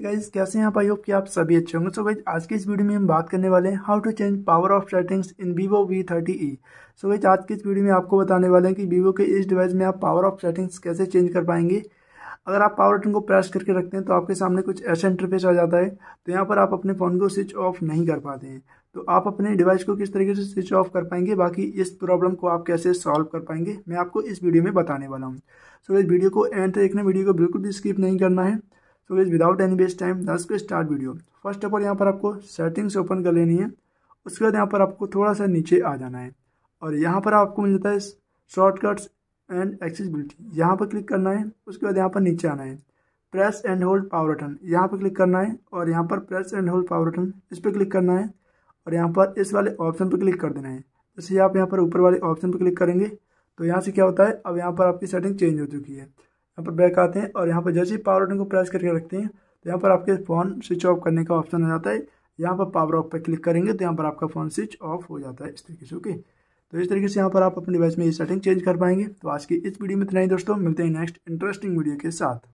guys कैसे हैं आप आई होप कि आप सभी अच्छे होंगे सो गाइज आज के इस वीडियो में हम बात करने वाले हैं how to change power off settings in Vivo V thirty E so guys आज के इस वीडियो में आपको बताने वाले हैं कि वीवो के इस डिवाइस में आप पावर ऑफ सेटिंग्स कैसे चेंज कर पाएंगे अगर आप पावर बटन को प्रेस करके रखते हैं तो आपके सामने कुछ ऐसा इंटरफेस आ जाता है तो यहाँ पर आप अपने फ़ोन को स्विच ऑफ नहीं कर पाते हैं तो आप अपने डिवाइस को किस तरीके से स्विच ऑफ कर पाएंगे बाकी इस प्रॉब्लम को आप कैसे सॉल्व कर पाएंगे मैं आपको इस वीडियो में बताने वाला हूँ सो इस वीडियो को एंड तक देखना वीडियो को बिल्कुल भी स्किप नहीं करना है so is without any waste time दस को start video first of all यहाँ पर आपको सेटिंग्स ओपन कर लेनी है उसके बाद यहाँ पर आपको थोड़ा सा नीचे आ जाना है और यहाँ पर आपको मिल जाता है शॉर्टकट्स एंड एक्सेसिबिलिटी यहाँ पर क्लिक करना है उसके बाद यहाँ पर नीचे आना है press and hold power button यहाँ पर क्लिक करना है और यहाँ पर press and hold power button इस पर क्लिक करना है और यहाँ पर इस वाले ऑप्शन पर क्लिक कर देना है जैसे आप यहाँ पर ऊपर वाले ऑप्शन पर क्लिक करेंगे तो यहाँ से क्या होता है अब यहाँ पर आपकी सेटिंग चेंज हो चुकी है यहाँ पर बैक आते हैं और यहाँ पर जैसे ही पावर बटन को प्रेस करके रखते हैं तो यहाँ पर आपके फ़ोन स्विच ऑफ करने का ऑप्शन आ जाता है यहाँ पर पावर ऑफ पर क्लिक करेंगे तो यहाँ पर आपका फ़ोन स्विच ऑफ हो जाता है इस तरीके से ओके तो इस तरीके से यहाँ पर आप अपने डिवाइस में ये सेटिंग चेंज कर पाएंगे तो आज की इस वीडियो में इतना ही दोस्तों मिलते हैं नेक्स्ट इंटरेस्टिंग वीडियो के साथ